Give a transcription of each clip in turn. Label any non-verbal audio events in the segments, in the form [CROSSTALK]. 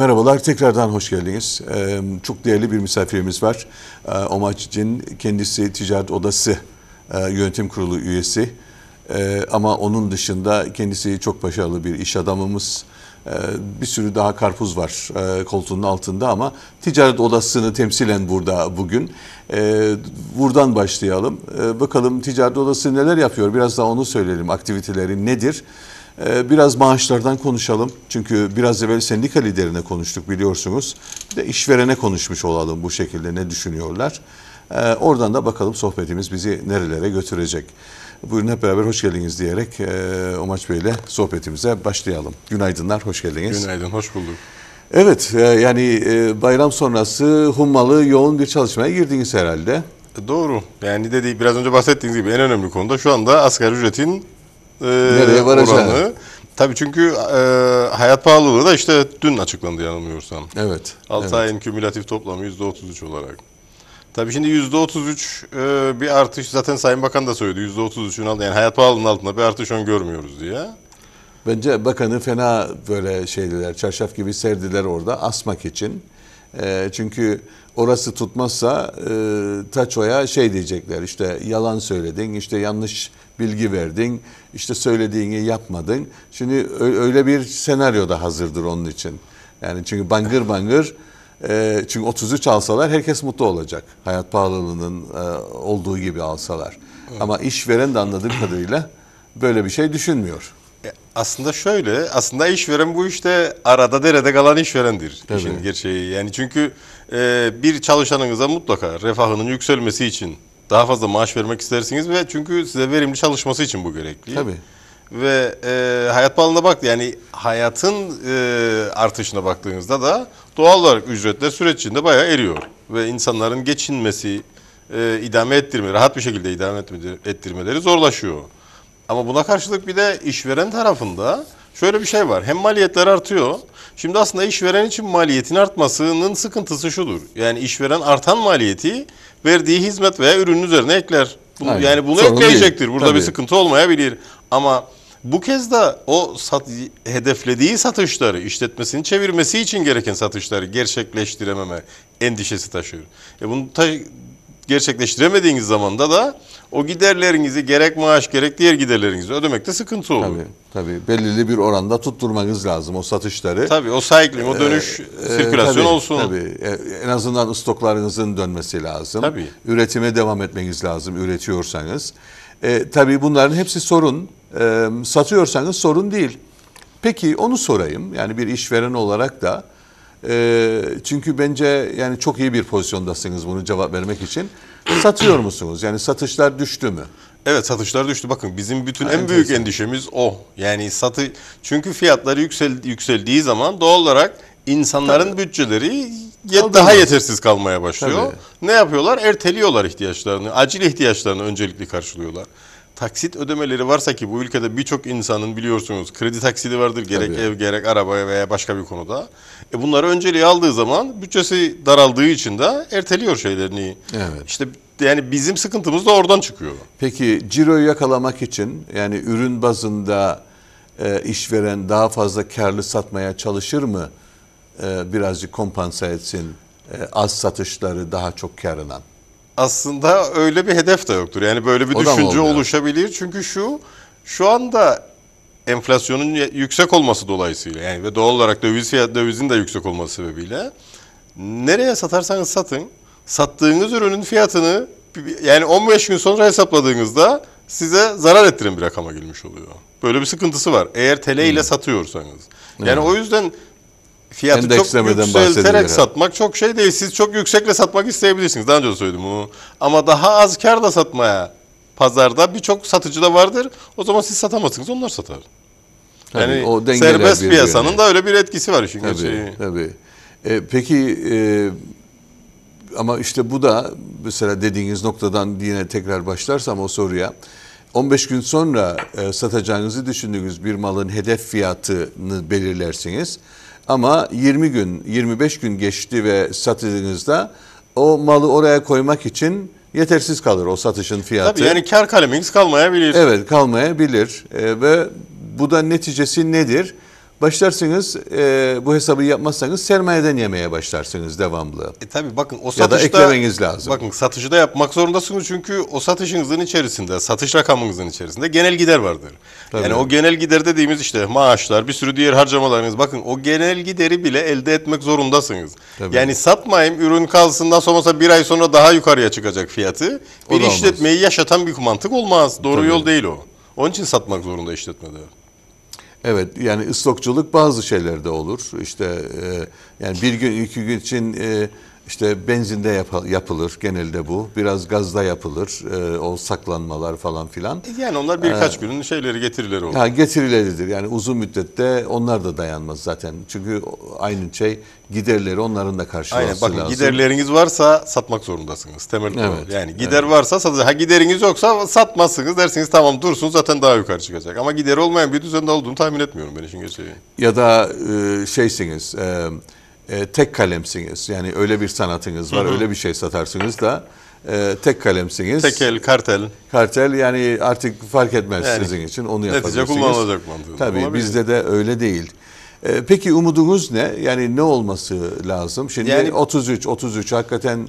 Merhabalar, tekrardan hoş geldiniz. Ee, çok değerli bir misafirimiz var. Ee, Omaç'ın kendisi Ticaret Odası e, Yönetim Kurulu üyesi. E, ama onun dışında kendisi çok başarılı bir iş adamımız. E, bir sürü daha karpuz var e, koltuğunun altında ama Ticaret Odası'nı temsilen burada bugün. E, buradan başlayalım. E, bakalım Ticaret Odası neler yapıyor? Biraz daha onu söyleyelim. Aktiviteleri nedir? Ee, biraz maaşlardan konuşalım. Çünkü biraz evvel sendika liderine konuştuk biliyorsunuz. Bir de işverene konuşmuş olalım bu şekilde ne düşünüyorlar. Ee, oradan da bakalım sohbetimiz bizi nerelere götürecek. Buyurun hep beraber hoş geldiniz diyerek e, Omaç Bey ile sohbetimize başlayalım. Günaydınlar, hoş geldiniz. Günaydın, hoş bulduk. Evet, e, yani e, bayram sonrası hummalı yoğun bir çalışmaya girdiniz herhalde. Doğru. Yani dediği biraz önce bahsettiğiniz gibi en önemli konuda şu anda asgari ücretin ee, Nereye varacağı. oranı. Tabii çünkü e, hayat pahalılığı da işte dün açıklandı yanılmıyorsam. Evet. 6 evet. ayın kümülatif toplamı %33 olarak. Tabii şimdi %33 e, bir artış zaten Sayın Bakan da söyledi. %33'ün altında yani hayat pahalılığının altında bir artış on görmüyoruz diye. Bence bakanı fena böyle şeydiler, çarşaf gibi serdiler orada asmak için. E, çünkü orası tutmazsa e, Taço'ya şey diyecekler işte yalan söyledin, işte yanlış bilgi verdin, işte söylediğini yapmadın. Şimdi öyle bir senaryo da hazırdır onun için. Yani çünkü bangır bangır e, çünkü 33 alsalar herkes mutlu olacak. Hayat pahalılığının e, olduğu gibi alsalar. Evet. Ama işveren de anladığım kadarıyla böyle bir şey düşünmüyor. Aslında şöyle, aslında işveren bu işte arada derede kalan işverendir Tabii. işin gerçeği. Yani çünkü e, bir çalışanınıza mutlaka refahının yükselmesi için daha fazla maaş vermek istersiniz ve çünkü size verimli çalışması için bu gerekli. Tabii. Ve e, hayat pahalılığına bak yani hayatın e, artışına baktığınızda da doğal olarak ücretler süreç içinde bayağı eriyor. Ve insanların geçinmesi, e, idame ettirme, rahat bir şekilde idame ettirmeleri zorlaşıyor. Ama buna karşılık bir de işveren tarafında şöyle bir şey var. Hem maliyetler artıyor. Şimdi aslında işveren için maliyetin artmasının sıkıntısı şudur. Yani işveren artan maliyeti verdiği hizmet veya ürünün üzerine ekler. Bunu, Aynen. yani bunu Sorun ekleyecektir. Değil. Burada Tabii. bir sıkıntı olmayabilir. Ama bu kez de o sat, hedeflediği satışları, işletmesini çevirmesi için gereken satışları gerçekleştirememe endişesi taşıyor. E bunu ta, gerçekleştiremediğiniz zamanda da o giderlerinizi gerek maaş gerek diğer giderlerinizi ödemekte sıkıntı oluyor. Tabii, tabii belirli bir oranda tutturmanız lazım o satışları. Tabii o cycling, o ee, dönüş, ee, sirkülasyon tabii, olsun. Tabii e, en azından stoklarınızın dönmesi lazım. Tabii. Üretime devam etmeniz lazım üretiyorsanız. E, tabii bunların hepsi sorun. E, satıyorsanız sorun değil. Peki onu sorayım yani bir işveren olarak da. E, çünkü bence yani çok iyi bir pozisyondasınız bunu cevap vermek için satıyor musunuz? Yani satışlar düştü mü? Evet satışlar düştü. Bakın bizim bütün ha, en enteresan. büyük endişemiz o. Yani satı çünkü fiyatları yüksel, yükseldiği zaman doğal olarak insanların Tabii. bütçeleri yet, daha yetersiz kalmaya başlıyor. Tabii. Ne yapıyorlar? Erteliyorlar ihtiyaçlarını. Acil ihtiyaçlarını öncelikli karşılıyorlar taksit ödemeleri varsa ki bu ülkede birçok insanın biliyorsunuz kredi taksidi vardır gerek Tabii. ev gerek araba veya başka bir konuda. E bunları önceliğe aldığı zaman bütçesi daraldığı için de erteliyor şeylerini. Evet. İşte yani bizim sıkıntımız da oradan çıkıyor. Peki ciroyu yakalamak için yani ürün bazında e, işveren daha fazla karlı satmaya çalışır mı? E, birazcık kompanse etsin e, az satışları daha çok karılan aslında öyle bir hedef de yoktur. Yani böyle bir o düşünce oluşabilir. Çünkü şu şu anda enflasyonun yüksek olması dolayısıyla yani ve doğal olarak döviz fiyat dövizin de yüksek olması sebebiyle nereye satarsanız satın sattığınız ürünün fiyatını yani 15 gün sonra hesapladığınızda size zarar ettiren bir rakama gelmiş oluyor. Böyle bir sıkıntısı var. Eğer TL ile hmm. satıyorsanız. Yani hmm. o yüzden fiyatı çok yükselterek satmak çok şey değil. Siz çok yüksekle satmak isteyebilirsiniz. Daha önce de söyledim bunu. Ama daha az karla satmaya pazarda birçok satıcı da vardır. O zaman siz satamazsınız. Onlar satar. Yani, yani o serbest piyasanın yani. da öyle bir etkisi var işin tabii, gerçeği. Tabii. E, peki e, ama işte bu da mesela dediğiniz noktadan yine tekrar başlarsam o soruya 15 gün sonra e, satacağınızı düşündüğünüz bir malın hedef fiyatını belirlersiniz. Ama 20 gün, 25 gün geçti ve sattığınızda o malı oraya koymak için yetersiz kalır o satışın fiyatı. Tabii yani kar kaleminiz kalmayabilir. Evet kalmayabilir e, ve bu da neticesi nedir? başlarsınız e, bu hesabı yapmazsanız sermayeden yemeye başlarsınız devamlı. E tabi bakın o satışta ya da eklemeniz lazım. Bakın satışı da yapmak zorundasınız çünkü o satışınızın içerisinde, satış rakamınızın içerisinde genel gider vardır. Tabii. Yani o genel gider dediğimiz işte maaşlar, bir sürü diğer harcamalarınız bakın o genel gideri bile elde etmek zorundasınız. Tabii. Yani satmayayım ürün kalsın nasıl olmasa bir ay sonra daha yukarıya çıkacak fiyatı. Bir işletmeyi yaşatan bir mantık olmaz. Doğru Tabii. yol değil o. Onun için satmak zorunda işletmeler. Evet yani ıstokçuluk bazı şeylerde olur. İşte e, yani bir gün iki gün için e, işte benzinde yap yapılır genelde bu. Biraz gazda yapılır. E, o saklanmalar falan filan. E, yani onlar birkaç ee, günün şeyleri getirileri olur. Ya getirileridir. Yani uzun müddette onlar da dayanmaz zaten. Çünkü aynı şey giderleri onların da karşılaması Aynen, bakın, lazım. Giderleriniz varsa satmak zorundasınız. Temel evet, Yani gider evet. varsa satacak. Ha gideriniz yoksa satmazsınız dersiniz tamam dursun zaten daha yukarı çıkacak. Ama gider olmayan bir düzende olduğunu tahmin etmiyorum ben işin gerçeği. Ya da e, şeysiniz... E, e, tek kalemsiniz. Yani öyle bir sanatınız var, hı hı. öyle bir şey satarsınız da e, tek kalemsiniz. Tekel, kartel. Kartel yani artık fark etmez yani, sizin için onu yapabilirsiniz. Netice kullanılacak mantığı. Tabii olabilir. bizde de öyle değil. E, peki umudunuz ne? Yani ne olması lazım? Şimdi yani, 33, 33 hakikaten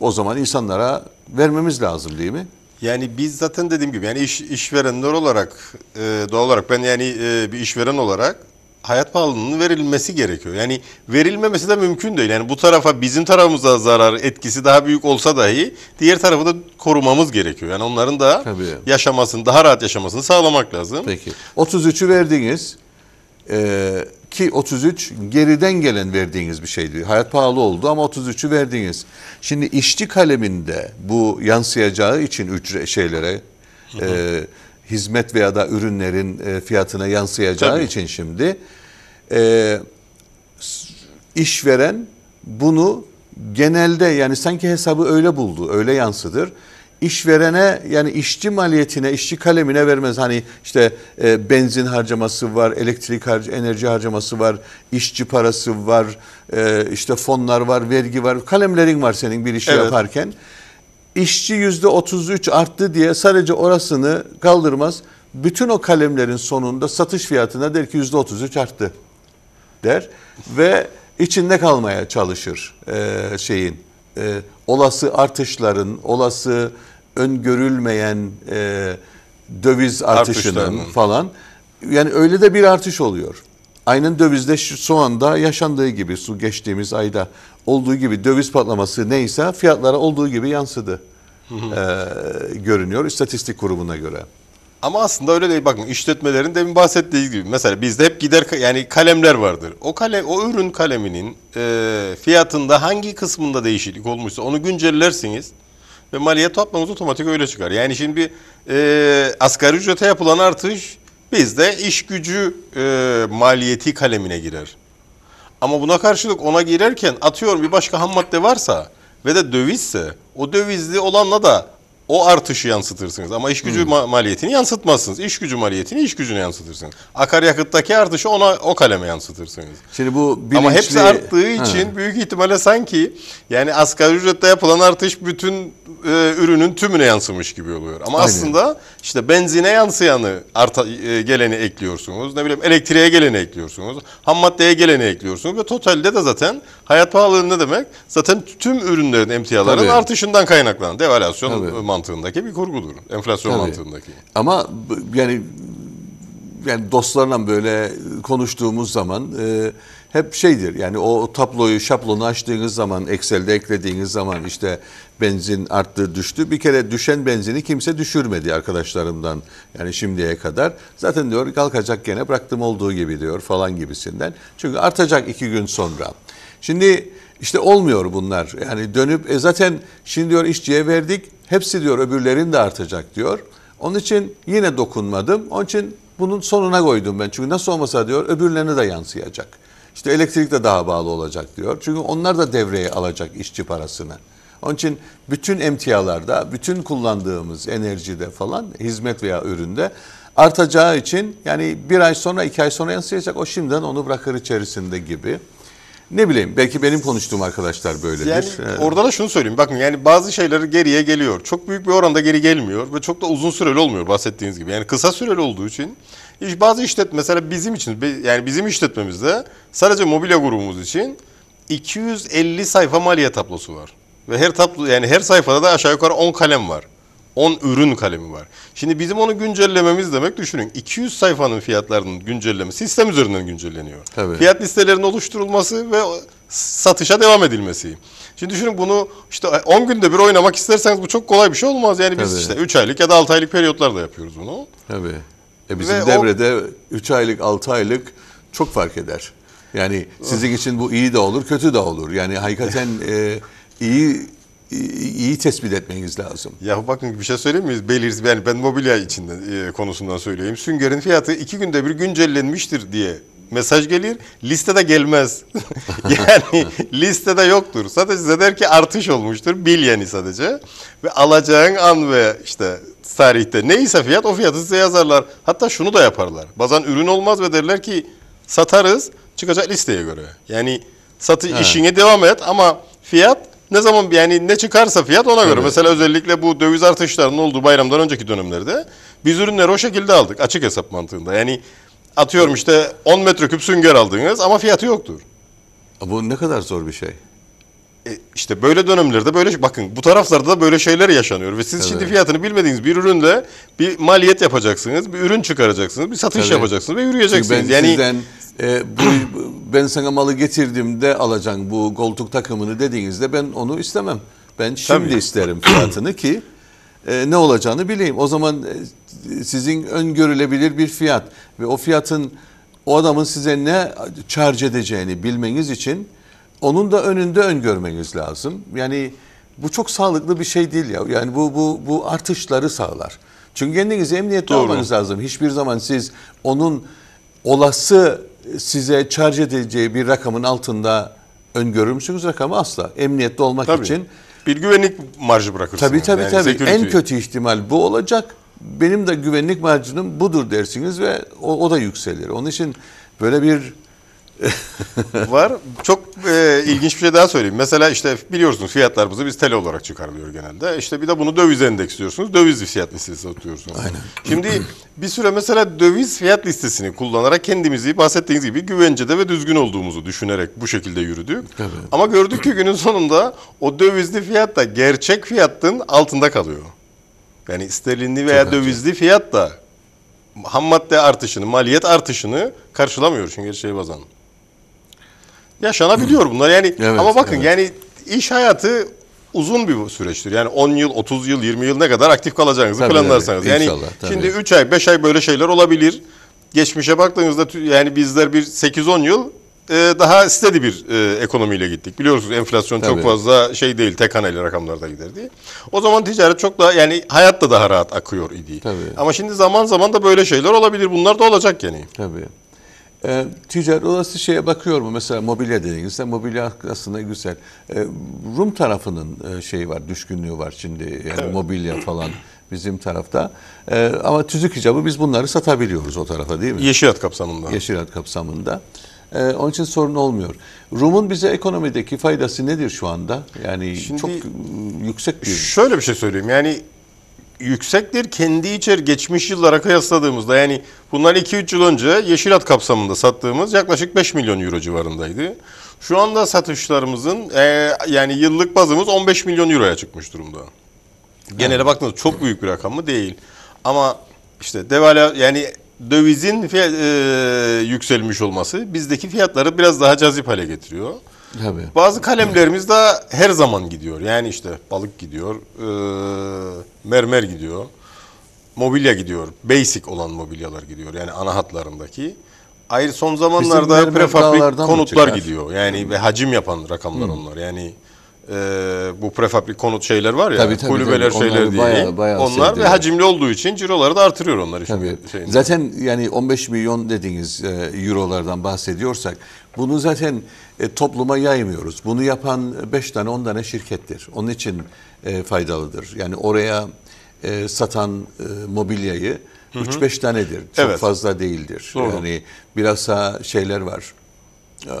o zaman insanlara vermemiz lazım değil mi? Yani biz zaten dediğim gibi yani iş, işverenler olarak e, doğal olarak ben yani e, bir işveren olarak hayat pahalılığının verilmesi gerekiyor. Yani verilmemesi de mümkün değil. Yani bu tarafa bizim tarafımıza zarar etkisi daha büyük olsa dahi diğer tarafı da korumamız gerekiyor. Yani onların da Tabii. yaşamasını, daha rahat yaşamasını sağlamak lazım. Peki. 33'ü verdiniz. Ee, ki 33 geriden gelen verdiğiniz bir şeydi. Hayat pahalı oldu ama 33'ü verdiniz. Şimdi işçi kaleminde bu yansıyacağı için ücret şeylere hı hı. E, hizmet veya da ürünlerin e, fiyatına yansıyacağı Tabii. için şimdi e, işveren bunu genelde yani sanki hesabı öyle buldu, öyle yansıdır. İşverene yani işçi maliyetine, işçi kalemine vermez. Hani işte e, benzin harcaması var, elektrik harc enerji harcaması var, işçi parası var, e, işte fonlar var, vergi var. Kalemlerin var senin bir işi evet. yaparken işçi yüzde 33 arttı diye sadece orasını kaldırmaz. Bütün o kalemlerin sonunda satış fiyatına der ki yüzde 33 arttı der ve içinde kalmaya çalışır e, şeyin e, olası artışların olası öngörülmeyen e, döviz artışının falan yani öyle de bir artış oluyor. Aynen dövizde şu anda yaşandığı gibi su geçtiğimiz ayda olduğu gibi döviz patlaması neyse fiyatlara olduğu gibi yansıdı e, görünüyor istatistik kurumuna göre. Ama aslında öyle değil. Bakın işletmelerin demin bahsettiği gibi mesela bizde hep gider yani kalemler vardır. O kalem o ürün kaleminin e, fiyatında hangi kısmında değişiklik olmuşsa onu güncellersiniz ve maliyet tablanız otomatik öyle çıkar. Yani şimdi e, asgari ücrete yapılan artış Bizde iş gücü e, maliyeti kalemine girer. Ama buna karşılık ona girerken atıyorum bir başka ham madde varsa ve de dövizse o dövizli olanla da o artışı yansıtırsınız. Ama iş gücü hmm. ma maliyetini yansıtmazsınız. İş gücü maliyetini iş gücüne yansıtırsınız. Akaryakıttaki artışı ona o kaleme yansıtırsınız. Şimdi bu bilinçli... Ama hepsi arttığı için ha. büyük ihtimalle sanki yani asgari ücrette yapılan artış bütün e, ürünün tümüne yansımış gibi oluyor. Ama Aynen. aslında işte benzine yansıyanı arta, e, geleni ekliyorsunuz. Ne bileyim elektriğe geleni ekliyorsunuz. Ham maddeye geleni ekliyorsunuz. Ve totalde de zaten hayat pahalılığı ne demek? Zaten tüm ürünlerin emtiaların Tabii. artışından kaynaklanan devalüasyon Tabii. mantığındaki bir kurgudur. Enflasyon Tabii. mantığındaki. Ama yani yani dostlarla böyle konuştuğumuz zaman e, hep şeydir yani o tabloyu şablonu açtığınız zaman Excel'de eklediğiniz zaman işte benzin arttı düştü. Bir kere düşen benzini kimse düşürmedi arkadaşlarımdan yani şimdiye kadar. Zaten diyor kalkacak gene bıraktım olduğu gibi diyor falan gibisinden. Çünkü artacak iki gün sonra. Şimdi işte olmuyor bunlar. Yani dönüp e zaten şimdi diyor işçiye verdik hepsi diyor öbürlerin de artacak diyor. Onun için yine dokunmadım. Onun için bunun sonuna koydum ben. Çünkü nasıl olmasa diyor öbürlerine de yansıyacak. İşte elektrik de daha bağlı olacak diyor. Çünkü onlar da devreye alacak işçi parasını. Onun için bütün emtialarda, bütün kullandığımız enerjide falan hizmet veya üründe artacağı için yani bir ay sonra iki ay sonra yansıyacak o şimdiden onu bırakır içerisinde gibi. Ne bileyim belki benim konuştuğum arkadaşlar böyledir. Yani ee, orada da şunu söyleyeyim. Bakın yani bazı şeyleri geriye geliyor. Çok büyük bir oranda geri gelmiyor ve çok da uzun süreli olmuyor bahsettiğiniz gibi. Yani kısa süreli olduğu için bazı işletme mesela bizim için yani bizim işletmemizde sadece mobilya grubumuz için 250 sayfa maliye tablosu var. Ve her tablo yani her sayfada da aşağı yukarı 10 kalem var. 10 ürün kalemi var. Şimdi bizim onu güncellememiz demek düşünün 200 sayfanın fiyatlarının güncellemesi sistem üzerinden güncelleniyor. Tabii. Fiyat listelerinin oluşturulması ve satışa devam edilmesi. Şimdi düşünün bunu işte 10 günde bir oynamak isterseniz bu çok kolay bir şey olmaz. Yani biz Tabii. işte 3 aylık ya da 6 aylık periyotlarda yapıyoruz bunu. Tabii. E bizim ve devrede o... 3 aylık 6 aylık çok fark eder. Yani sizin için bu iyi de olur, kötü de olur. Yani hakikaten [LAUGHS] e, iyi iyi tespit etmeniz lazım. Ya bakın bir şey söyleyeyim miyiz? Beliriz yani ben mobilya için e, konusundan söyleyeyim. Sünger'in fiyatı iki günde bir güncellenmiştir diye mesaj gelir. Listede gelmez. [LAUGHS] yani listede yoktur. Sadece size der ki artış olmuştur. Bil yani sadece. Ve alacağın an ve işte tarihte neyse fiyat o fiyatı size yazarlar. Hatta şunu da yaparlar. Bazen ürün olmaz ve derler ki satarız çıkacak listeye göre. Yani satış işine devam et ama fiyat ne zaman yani ne çıkarsa fiyat ona göre. Evet. Mesela özellikle bu döviz artışlarının olduğu bayramdan önceki dönemlerde biz ürünleri o şekilde aldık. Açık hesap mantığında. Yani atıyorum işte 10 metreküp sünger aldınız ama fiyatı yoktur. E, bu ne kadar zor bir şey. E, işte böyle dönemlerde böyle bakın bu taraflarda da böyle şeyler yaşanıyor ve siz evet. şimdi fiyatını bilmediğiniz bir ürünle bir maliyet yapacaksınız, bir ürün çıkaracaksınız, bir satış evet. yapacaksınız ve yürüyeceksiniz. ben yani sizden e, bu, ben sana malı getirdim de alacaksın bu koltuk takımını dediğinizde ben onu istemem. Ben şimdi Tabii. isterim fiyatını ki e, ne olacağını bileyim. O zaman e, sizin öngörülebilir bir fiyat ve o fiyatın o adamın size ne charge edeceğini bilmeniz için onun da önünde öngörmeniz lazım. Yani bu çok sağlıklı bir şey değil ya. Yani bu bu bu artışları sağlar. Çünkü kendinizi emniyette Doğru. olmanız lazım. Hiçbir zaman siz onun olası size charge edileceği bir rakamın altında öngörür müsünüz rakamı? Asla. Emniyette olmak tabii. için. Bir güvenlik marjı bırakırsınız. Tabii tabii yani tabii. Security. En kötü ihtimal bu olacak. Benim de güvenlik marjım budur dersiniz ve o, o da yükselir. Onun için böyle bir var. Çok e, ilginç bir şey daha söyleyeyim. Mesela işte biliyorsunuz fiyatlarımızı biz TL olarak çıkarılıyor genelde. İşte bir de bunu döviz endeksliyorsunuz. Döviz fiyat listesi atıyorsunuz. Aynen. Şimdi bir süre mesela döviz fiyat listesini kullanarak kendimizi bahsettiğiniz gibi güvencede ve düzgün olduğumuzu düşünerek bu şekilde yürüdük. Evet. Ama gördük ki günün sonunda o dövizli fiyat da gerçek fiyatın altında kalıyor. Yani sterlinli veya Çok dövizli acı. fiyat da ham madde artışını, maliyet artışını karşılamıyor çünkü şey bazan yaşanabiliyor bunlar. Yani evet, ama bakın evet. yani iş hayatı uzun bir süreçtir. Yani 10 yıl, 30 yıl, 20 yıl ne kadar aktif kalacağınızı tabii, planlarsanız. Tabii, yani tabii. şimdi 3 ay, 5 ay böyle şeyler olabilir. Geçmişe baktığınızda yani bizler bir 8-10 yıl e, daha steady bir e, ekonomiyle gittik. Biliyorsunuz enflasyon Tabii. çok fazla şey değil, tek haneli rakamlarda giderdi. O zaman ticaret çok daha yani hayat da daha rahat akıyor idi. Tabii. Ama şimdi zaman zaman da böyle şeyler olabilir. Bunlar da olacak yani. Tabii. E, ticaret olası şeye bakıyor mu? Mesela mobilya dediğinizde mobilya aslında güzel. E, Rum tarafının e, şeyi var, düşkünlüğü var şimdi. Yani evet. mobilya falan bizim tarafta. E, ama tüzük icabı biz bunları satabiliyoruz o tarafa değil mi? Yeşilat kapsamında. Yeşilat kapsamında. Ee, onun için sorun olmuyor. Rum'un bize ekonomideki faydası nedir şu anda? Yani Şimdi, çok yüksek bir... Şöyle bir şey söyleyeyim. Yani yüksektir kendi içer geçmiş yıllara kıyasladığımızda yani bunlar 2-3 yıl önce Yeşilat kapsamında sattığımız yaklaşık 5 milyon euro civarındaydı. Şu anda satışlarımızın e, yani yıllık bazımız 15 milyon euroya çıkmış durumda. Genele evet. baktığınızda çok büyük bir rakam mı değil. Ama işte devala yani dövizin fiyat, e, yükselmiş olması bizdeki fiyatları biraz daha cazip hale getiriyor. Tabii. Bazı kalemlerimiz de her zaman gidiyor. Yani işte balık gidiyor, e, mermer gidiyor, mobilya gidiyor. Basic olan mobilyalar gidiyor. Yani ana hatlarındaki. Ayrı son zamanlarda prefabrik konutlar gidiyor. Yani hmm. ve hacim yapan rakamlar Hı. Hmm. onlar. Yani e, bu prefabrik konut şeyler var ya tabii, tabii, kulübeler tabii. şeyler diye. Bayağı, bayağı onlar ve hacimli olduğu için ciroları da artırıyor onlar işte. Tabii. Zaten yani 15 milyon dediğiniz e, eurolardan bahsediyorsak bunu zaten e, topluma yaymıyoruz. Bunu yapan 5 tane 10 tane şirkettir. Onun için e, faydalıdır. Yani oraya e, satan e, mobilyayı 3-5 tanedir. Çok evet. fazla değildir. Doğru. Yani bilhassa şeyler var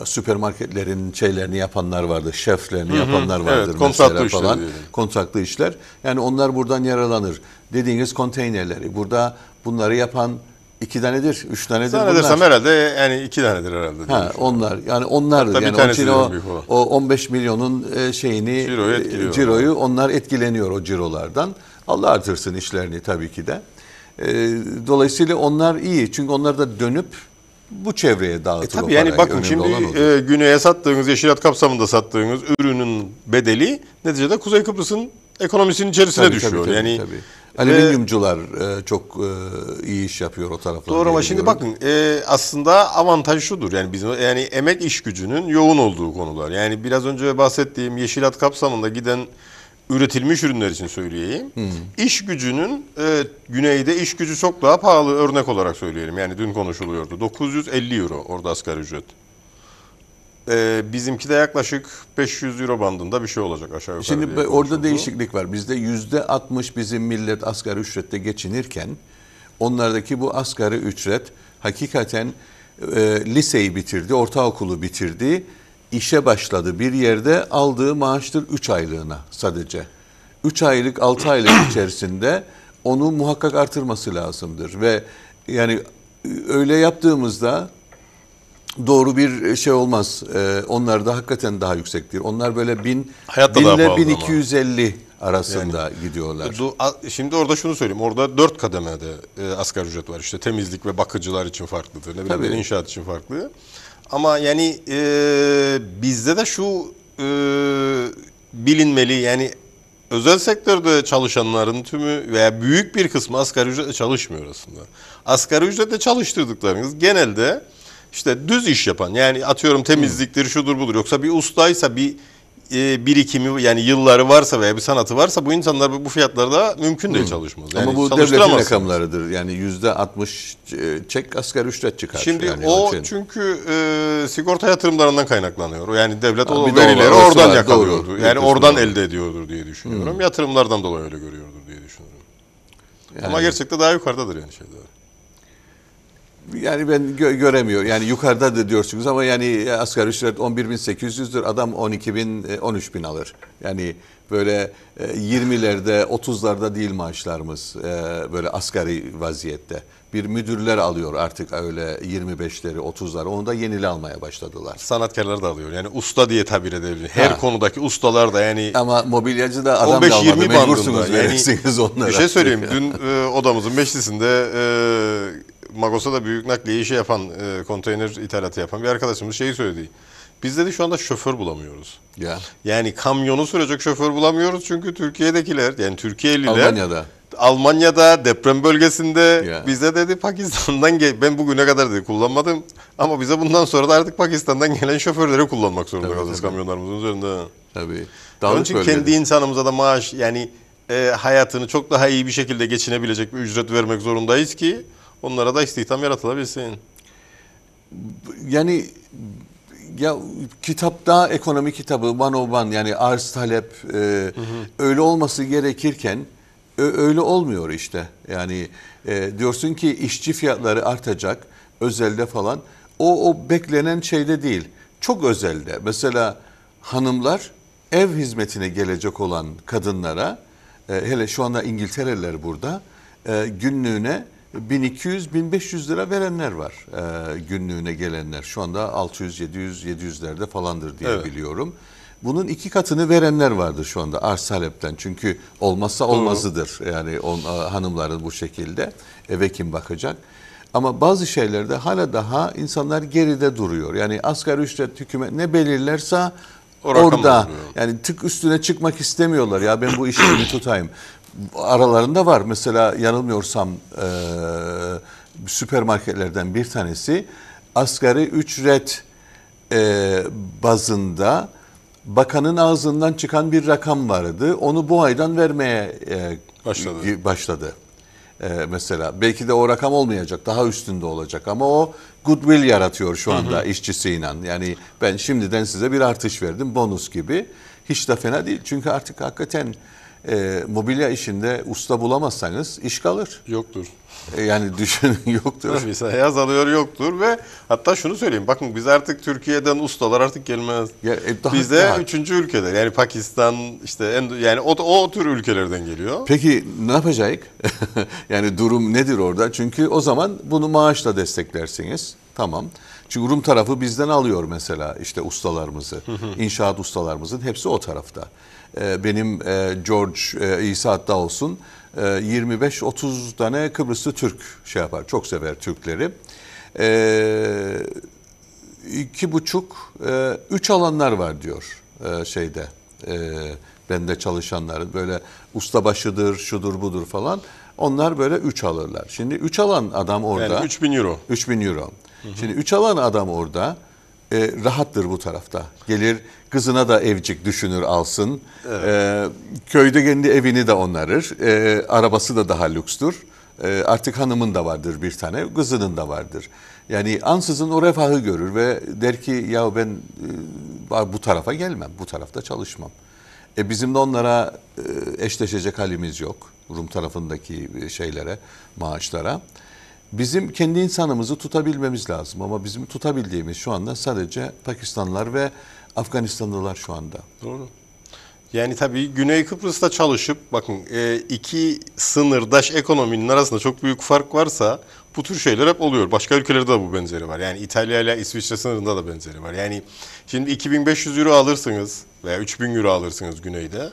süpermarketlerin şeylerini yapanlar vardı, şeflerini hı hı. yapanlar vardır evet, kontratlı mesela falan. Yani. Kontratlı işler. Yani onlar buradan yaralanır. Dediğiniz konteynerleri. Burada bunları yapan iki tanedir, üç tanedir Zannedersem bunlar. herhalde yani iki tanedir herhalde. Ha, onlar yani onlar Hatta yani onun için o, o 15 milyonun e, şeyini, Ciro ciroyu e, onlar etkileniyor o cirolardan. Allah artırsın işlerini tabii ki de. E, dolayısıyla onlar iyi. Çünkü onlar da dönüp bu çevreye dağıtır e tabii o parayı. yani bakın Önemli şimdi e, güneye sattığınız, yeşilat kapsamında sattığınız ürünün bedeli neticede Kuzey Kıbrıs'ın ekonomisinin içerisine tabii, düşüyor. tabii, yani tabii. E, Alüminyumcular e, çok e, iyi iş yapıyor o taraflarda. Doğru ama şimdi bakın e, aslında avantaj şudur yani bizim yani emek iş gücünün yoğun olduğu konular. Yani biraz önce bahsettiğim yeşilat kapsamında giden üretilmiş ürünler için söyleyeyim. Hmm. İş gücünün e, güneyde iş gücü çok daha pahalı örnek olarak söyleyelim. Yani dün konuşuluyordu. 950 euro orada asgari ücret. E, bizimki de yaklaşık 500 euro bandında bir şey olacak aşağı yukarı. Şimdi orada değişiklik var. Bizde yüzde 60 bizim millet asgari ücrette geçinirken onlardaki bu asgari ücret hakikaten e, liseyi bitirdi, ortaokulu bitirdi işe başladı bir yerde aldığı maaştır 3 aylığına sadece. 3 aylık 6 aylık [COUGHS] içerisinde onu muhakkak artırması lazımdır ve yani öyle yaptığımızda doğru bir şey olmaz. Ee, onlar da hakikaten daha yüksektir. Onlar böyle bin Hayat ile 1250 ama arasında yani, gidiyorlar. Şimdi orada şunu söyleyeyim. Orada dört kademede e, asgari ücret var. İşte temizlik ve bakıcılar için farklıdır. Ne bileyim inşaat için farklı. Ama yani e, bizde de şu e, bilinmeli yani özel sektörde çalışanların tümü veya büyük bir kısmı asgari ücretle çalışmıyor aslında. Asgari ücretle çalıştırdıklarınız genelde işte düz iş yapan yani atıyorum temizliktir şudur budur yoksa bir ustaysa bir e, birikimi yani yılları varsa veya bir sanatı varsa bu insanlar bu fiyatlarda mümkün de hmm. çalışmaz. Yani Ama bu devletin rakamlarıdır. Yani yüzde 60 e, çek asgari ücret çıkar. Şimdi yani o için. çünkü e, sigorta yatırımlarından kaynaklanıyor. Yani devlet ha, o verileri oradan var, yakalıyordu. Doğru, yani oradan doğru. elde ediyordur diye düşünüyorum. Hı. Hmm. Yatırımlardan dolayı öyle görüyordur diye düşünüyorum. Yani. Ama gerçekte daha yukarıdadır yani şeyler. Yani ben gö göremiyor. Yani yukarıda da diyorsunuz ama yani e, asgari ücret 11.800'dür. Adam 12.000, 13.000 e, alır. Yani böyle 20'lerde, e, 30'larda değil maaşlarımız böyle asgari vaziyette. Bir müdürler alıyor artık öyle 25'leri, 30'ları. Onu da yenili almaya başladılar. Sanatkarlar da alıyor. Yani usta diye tabir edebilir. Her ha. konudaki ustalar da yani. Ama mobilyacı da adam 15, da almadı. Mecbursunuz yani, verirsiniz onlara. Bir şey söyleyeyim. Dün e, odamızın meclisinde... E, Magos'a da büyük nakliye işi yapan, e, konteyner ithalatı yapan bir arkadaşımız şeyi söyledi. Biz dedi şu anda şoför bulamıyoruz. Ya. Yani kamyonu sürecek şoför bulamıyoruz çünkü Türkiye'dekiler yani Türkiye'liler Almanya'da. Almanya'da deprem bölgesinde ya. bize dedi Pakistan'dan gel ben bugüne kadar dedi kullanmadım ama bize bundan sonra da artık Pakistan'dan gelen şoförleri kullanmak zorunda tabii, kalacağız tabii. kamyonlarımızın üzerinde. Tabii. Dağlık Onun için bölgede. kendi insanımıza da maaş yani e, hayatını çok daha iyi bir şekilde geçinebilecek bir ücret vermek zorundayız ki Onlara da istihdam yaratılabilsin. Yani ya kitap daha ekonomi kitabı, one on one yani arz talep e, hı hı. öyle olması gerekirken öyle olmuyor işte. Yani e, diyorsun ki işçi fiyatları artacak özelde falan. O o beklenen şeyde değil. Çok özelde. Mesela hanımlar ev hizmetine gelecek olan kadınlara e, hele şu anda İngiltereler burada e, günlüğüne 1200-1500 lira verenler var e, günlüğüne gelenler. Şu anda 600-700-700'lerde falandır diye evet. biliyorum. Bunun iki katını verenler vardır şu anda arz talepten. Çünkü olmazsa olmazıdır yani on, e, hanımların bu şekilde eve kim bakacak. Ama bazı şeylerde hala daha insanlar geride duruyor. Yani asgari ücret hükümet ne belirlerse orada yani tık üstüne çıkmak istemiyorlar. Ya ben bu işimi tutayım aralarında var. Mesela yanılmıyorsam e, süpermarketlerden bir tanesi asgari ücret e, bazında bakanın ağzından çıkan bir rakam vardı. Onu bu aydan vermeye e, başladı. başladı. E, mesela belki de o rakam olmayacak, daha üstünde olacak ama o goodwill yaratıyor şu anda hı hı. işçisi inan. Yani ben şimdiden size bir artış verdim bonus gibi. Hiç de fena değil. Çünkü artık hakikaten e, mobilya işinde usta bulamazsanız iş kalır. Yoktur. E, yani [LAUGHS] düşünün yoktur. Tabii sayı alıyor yoktur ve hatta şunu söyleyeyim. Bakın biz artık Türkiye'den ustalar artık gelmez. Ya, e, daha, biz de daha. üçüncü ülkeler yani Pakistan işte en, yani o, o tür ülkelerden geliyor. Peki ne yapacağız? [LAUGHS] yani durum nedir orada? Çünkü o zaman bunu maaşla desteklersiniz. Tamam. Çünkü Rum tarafı bizden alıyor mesela işte ustalarımızı. Hı İnşaat ustalarımızın hepsi o tarafta. Ee, benim e, George e, İsa hatta olsun 25-30 e, tane Kıbrıslı Türk şey yapar. Çok sever Türkleri. E, iki buçuk, üç alanlar var diyor şeyde. bende çalışanların böyle ustabaşıdır, şudur budur falan. Onlar böyle üç alırlar. Şimdi üç alan adam orada. Yani 3000 euro. 3000 euro. Hı Şimdi üç alan adam orada e, rahattır bu tarafta. Gelir kızına da evcik düşünür alsın. Evet. E, köyde kendi evini de onarır. E, arabası da daha lükstur. E, artık hanımın da vardır bir tane, kızının da vardır. Yani ansızın o refahı görür ve der ki ya ben e, bu tarafa gelmem, bu tarafta çalışmam. E bizim de onlara e, eşleşecek halimiz yok. Rum tarafındaki e, şeylere, maaşlara. Bizim kendi insanımızı tutabilmemiz lazım ama bizim tutabildiğimiz şu anda sadece Pakistanlılar ve Afganistanlılar şu anda. Doğru. Yani tabii Güney Kıbrıs'ta çalışıp bakın e, iki sınırdaş ekonominin arasında çok büyük fark varsa bu tür şeyler hep oluyor. Başka ülkelerde de bu benzeri var. Yani İtalya ile İsviçre sınırında da benzeri var. Yani şimdi 2500 euro alırsınız veya 3000 euro alırsınız güneyde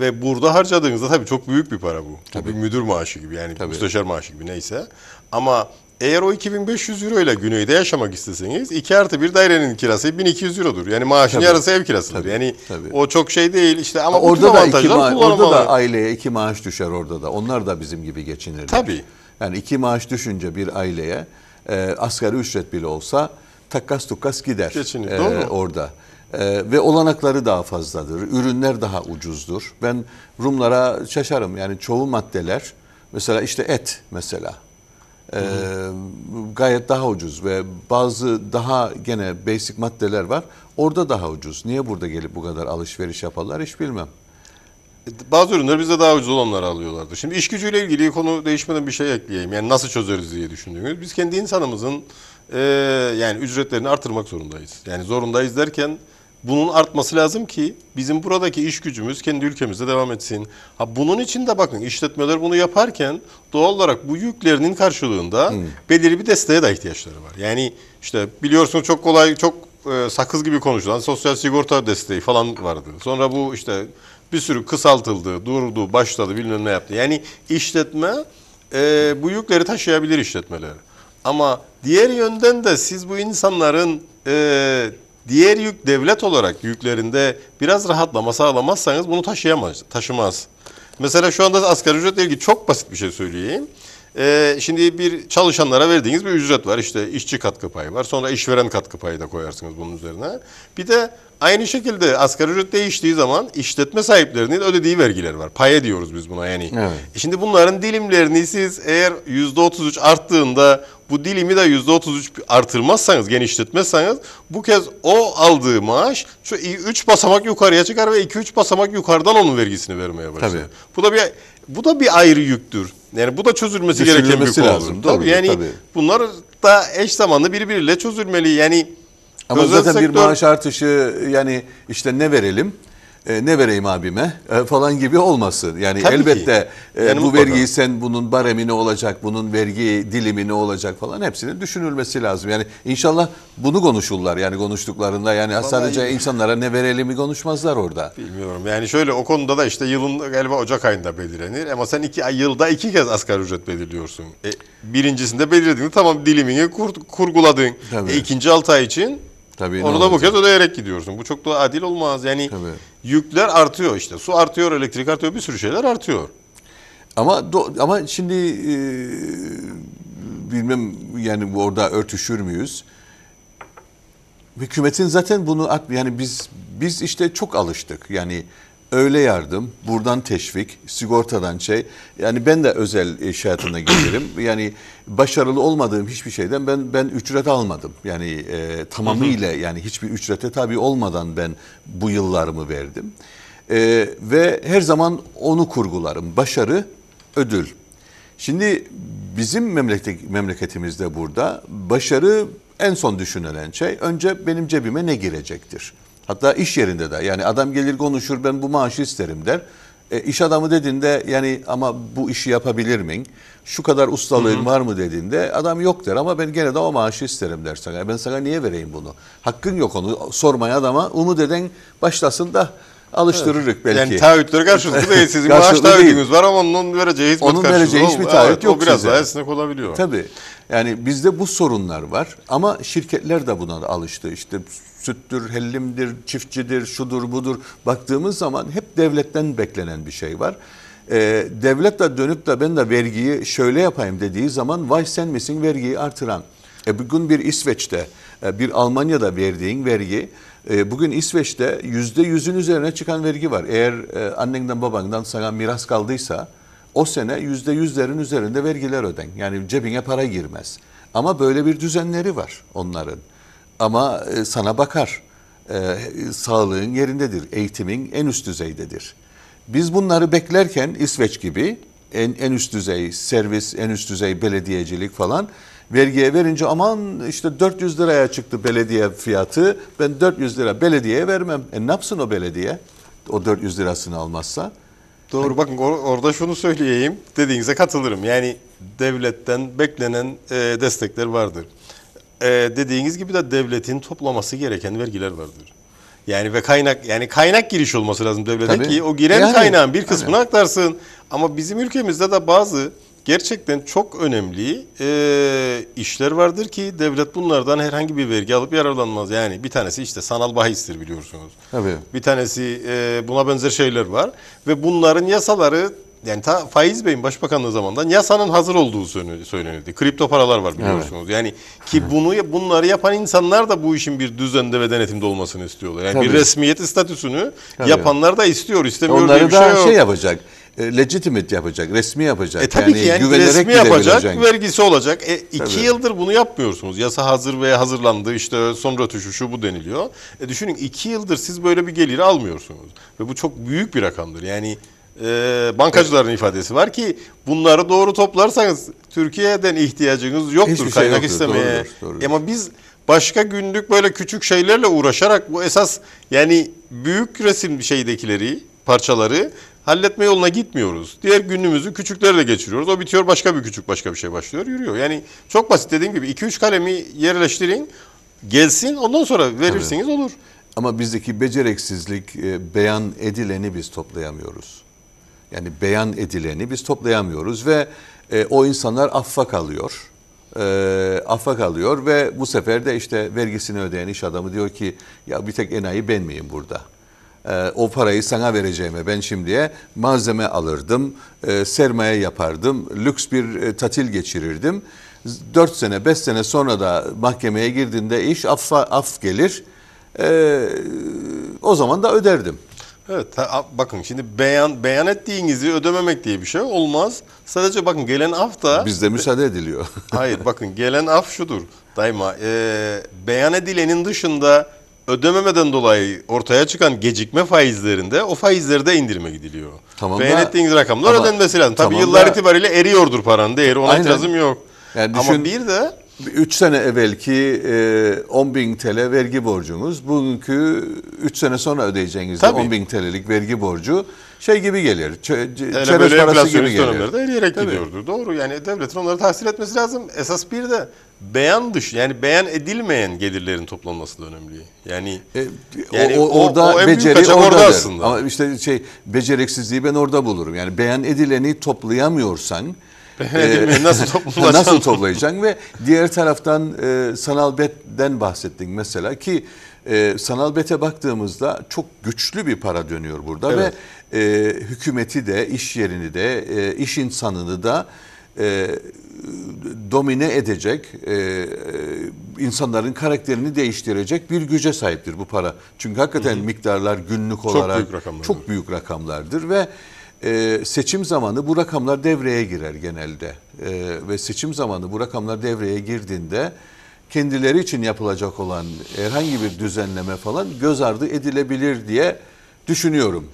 ve burada harcadığınızda tabii çok büyük bir para bu. Tabii. bir müdür maaşı gibi yani tabii. müsteşar maaşı gibi neyse. Ama eğer o 2500 euro ile güneyde yaşamak isteseniz 2 artı bir dairenin kirası 1200 eurodur. Yani maaşın tabii. yarısı ev kirasıdır. Tabii. Yani tabii. o çok şey değil işte ama ha, orada da iki ma- orada da aileye iki maaş düşer orada da. Onlar da bizim gibi geçinirler. Tabii. Yani iki maaş düşünce bir aileye e, asgari ücret bile olsa takas tukas gider. Geçinir, e, doğru. Orada. Ee, ve olanakları daha fazladır. Ürünler daha ucuzdur. Ben Rumlara şaşarım. Yani çoğu maddeler mesela işte et mesela ee, gayet daha ucuz ve bazı daha gene basic maddeler var. Orada daha ucuz. Niye burada gelip bu kadar alışveriş yaparlar hiç bilmem. Bazı ürünler bize daha ucuz olanları alıyorlardı. Şimdi iş gücüyle ilgili konu değişmeden bir şey ekleyeyim. Yani nasıl çözeriz diye düşündüğümüz. Biz kendi insanımızın e, yani ücretlerini artırmak zorundayız. Yani zorundayız derken bunun artması lazım ki bizim buradaki iş gücümüz kendi ülkemizde devam etsin. Ha bunun için de bakın işletmeler bunu yaparken doğal olarak bu yüklerinin karşılığında hmm. belirli bir desteğe de ihtiyaçları var. Yani işte biliyorsunuz çok kolay çok e, sakız gibi konuşulan sosyal sigorta desteği falan vardı. Sonra bu işte bir sürü kısaltıldı, durdu, başladı bilmem ne yaptı. Yani işletme e, bu yükleri taşıyabilir işletmeleri. Ama diğer yönden de siz bu insanların e, diğer yük devlet olarak yüklerinde biraz rahatlama sağlamazsanız bunu taşıyamaz, taşımaz. Mesela şu anda asgari ücretle ilgili çok basit bir şey söyleyeyim. E, şimdi bir çalışanlara verdiğiniz bir ücret var. İşte işçi katkı payı var. Sonra işveren katkı payı da koyarsınız bunun üzerine. Bir de aynı şekilde asgari ücret değiştiği zaman işletme sahiplerinin ödediği vergiler var. Paye diyoruz biz buna yani. Evet. E şimdi bunların dilimlerini siz eğer %33 arttığında bu dilimi de %33 artırmazsanız, genişletmezseniz bu kez o aldığı maaş şu 3 basamak yukarıya çıkar ve 2-3 basamak yukarıdan onun vergisini vermeye başlar. Tabii. Bu da bir bu da bir ayrı yüktür. Yani bu da çözülmesi gereken bir konu. Lazım. Tabii, tabii yani tabii. bunlar da eş zamanlı birbiriyle çözülmeli. Yani ama zaten sektör... bir maaş artışı yani işte ne verelim? e, ne vereyim abime e, falan gibi olmasın. Yani Tabii elbette ki. e, bu vergiyi sen bunun baremi ne olacak, bunun vergi dilimi ne olacak falan hepsinin düşünülmesi lazım. Yani inşallah bunu konuşurlar yani konuştuklarında. Yani sadece insanlara ne mi konuşmazlar orada. Bilmiyorum yani şöyle o konuda da işte yılın galiba Ocak ayında belirlenir ama sen iki, ay- yılda iki kez asgari ücret belirliyorsun. E, birincisinde belirledin tamam dilimini kur- kurguladın. E, Tabii. E, ikinci altı ay için Tabii, Onu da bu kez ödeyerek gidiyorsun. Bu çok da adil olmaz. Yani Tabii. yükler artıyor işte. Su artıyor, elektrik artıyor, bir sürü şeyler artıyor. Ama do, ama şimdi e, bilmem yani orada örtüşür müyüz? Hükümetin zaten bunu yani biz biz işte çok alıştık. Yani Öyle yardım, buradan teşvik, sigortadan şey. Yani ben de özel iş hayatına girerim. [CLEARS THROAT] Yani başarılı olmadığım hiçbir şeyden ben ben ücret almadım. Yani e, tamamıyla yani hiçbir ücrete tabi olmadan ben bu yıllarımı verdim. E, ve her zaman onu kurgularım. Başarı, ödül. Şimdi bizim memleket, memleketimizde burada başarı en son düşünülen şey önce benim cebime ne girecektir? Hatta iş yerinde de yani adam gelir konuşur ben bu maaşı isterim der. E, iş adamı dediğinde yani ama bu işi yapabilir miyim? Şu kadar ustalığın Hı-hı. var mı dediğinde adam yok der ama ben gene de o maaşı isterim der sana. E ben sana niye vereyim bunu? Hakkın yok onu sormaya adama umut eden başlasın da alıştırırız evet. belki. Yani taahhütlere karşılıklı değil. Sizin maaş taahhütünüz var ama onun vereceği hizmet Onun vereceği hiçbir taahhüt evet, yok. O biraz size. daha esnek olabiliyor. Tabii. Yani bizde bu sorunlar var ama şirketler de buna da alıştı. İşte süttür, hellimdir, çiftçidir, şudur budur baktığımız zaman hep devletten beklenen bir şey var. Ee, devlet de dönüp de ben de vergiyi şöyle yapayım dediği zaman vay sen misin vergiyi artıran. E bugün bir İsveç'te, e, bir Almanya'da verdiğin vergi e, bugün İsveç'te yüzde yüzün üzerine çıkan vergi var. Eğer e, annenden babandan sana miras kaldıysa o sene yüzde yüzlerin üzerinde vergiler öden. Yani cebine para girmez. Ama böyle bir düzenleri var onların. Ama e, sana bakar. Sağlığın yerindedir. Eğitimin en üst düzeydedir. Biz bunları beklerken İsveç gibi en, en üst düzey servis, en üst düzey belediyecilik falan vergiye verince aman işte 400 liraya çıktı belediye fiyatı. Ben 400 lira belediyeye vermem. E ne yapsın o belediye? O 400 lirasını almazsa. Doğru bakın or orada şunu söyleyeyim. Dediğinize katılırım. Yani devletten beklenen e, destekler vardır. E, dediğiniz gibi de devletin toplaması gereken vergiler vardır. Yani ve kaynak yani kaynak giriş olması lazım devlete Tabii. ki o giren yani, kaynağın bir kısmını yani. aktarsın. Ama bizim ülkemizde de bazı gerçekten çok önemli e, işler vardır ki devlet bunlardan herhangi bir vergi alıp yararlanmaz. Yani bir tanesi işte sanal bahistir biliyorsunuz. Tabii. Bir tanesi e, buna benzer şeyler var ve bunların yasaları yani ta Faiz Bey'in başbakanlığı zamandan yasanın hazır olduğu söylenildi. Kripto paralar var biliyorsunuz. Evet. Yani ki bunu bunları yapan insanlar da bu işin bir düzende ve denetimde olmasını istiyorlar. Yani Tabii. bir resmiyet statüsünü Tabii. yapanlar da istiyor, istemiyor Onları diye bir şey yok. Onları da şey yapacak e, legitimate yapacak, resmi yapacak. E, tabii yani, ki yani güvenerek resmi yapacak, vergisi olacak. E, iki tabii. yıldır bunu yapmıyorsunuz. Yasa hazır ve hazırlandı, işte sonra tuşu şu bu deniliyor. E, düşünün iki yıldır siz böyle bir geliri almıyorsunuz. Ve bu çok büyük bir rakamdır. Yani e, bankacıların evet. ifadesi var ki bunları doğru toplarsanız Türkiye'den ihtiyacınız yoktur Hiçbir şey kaynak şey yoktur. istemeye. Doğrudur, doğrudur. E, ama biz başka günlük böyle küçük şeylerle uğraşarak bu esas yani büyük resim şeydekileri parçaları halletme yoluna gitmiyoruz. Diğer günümüzü küçüklerle geçiriyoruz. O bitiyor başka bir küçük başka bir şey başlıyor yürüyor. Yani çok basit dediğim gibi 2-3 kalemi yerleştirin gelsin ondan sonra verirsiniz evet. olur. Ama bizdeki becereksizlik e, beyan edileni biz toplayamıyoruz. Yani beyan edileni biz toplayamıyoruz ve e, o insanlar affa kalıyor e, affa kalıyor ve bu sefer de işte vergisini ödeyen iş adamı diyor ki ya bir tek enayi ben miyim burada? E, o parayı sana vereceğime ben şimdiye malzeme alırdım, e, sermaye yapardım, lüks bir e, tatil geçirirdim. 4 sene 5 sene sonra da mahkemeye girdiğinde iş affa, af gelir. o zaman da öderdim. Evet bakın şimdi beyan beyan ettiğinizi ödememek diye bir şey olmaz. Sadece bakın gelen af da... Bizde müsaade ediliyor. hayır bakın gelen af şudur daima. E, beyan edilenin dışında ödememeden dolayı ortaya çıkan gecikme faizlerinde o faizleri de indirime gidiliyor. Tamam Beyan ettiğiniz rakamlar ama, ödenmesi lazım. Tabii tamam yıllar da, itibariyle eriyordur paranın değeri ona aynen. itirazım yok. Yani düşün, ama bir de 3 sene evvelki e, 10 bin TL vergi borcunuz bugünkü 3 sene sonra ödeyeceğiniz 10 bin TL'lik vergi borcu şey gibi gelir. Çö, çerez böyle parası gibi gelir. dönemlerde eriyerek gidiyordu. Doğru yani devletin onları tahsil etmesi lazım. Esas bir de beyan dışı yani beyan edilmeyen gelirlerin toplanması da önemli. Yani, e, yani o, orada o, o en beceri büyük orada aslında. Ama işte şey becereksizliği ben orada bulurum. Yani beyan edileni toplayamıyorsan e, nasıl [LAUGHS] toplayacaksın? nasıl toplayacaksın ve diğer taraftan e, sanal betten bahsettin mesela ki e, sanal bete baktığımızda çok güçlü bir para dönüyor burada evet. ve e, hükümeti de iş yerini de e, iş insanını da e, domine edecek, e, e, insanların karakterini değiştirecek bir güce sahiptir bu para. Çünkü hakikaten hı hı. miktarlar günlük olarak çok büyük, rakamlar. çok büyük rakamlardır ve e, seçim zamanı bu rakamlar devreye girer genelde e, ve seçim zamanı bu rakamlar devreye girdiğinde kendileri için yapılacak olan herhangi bir düzenleme falan göz ardı edilebilir diye düşünüyorum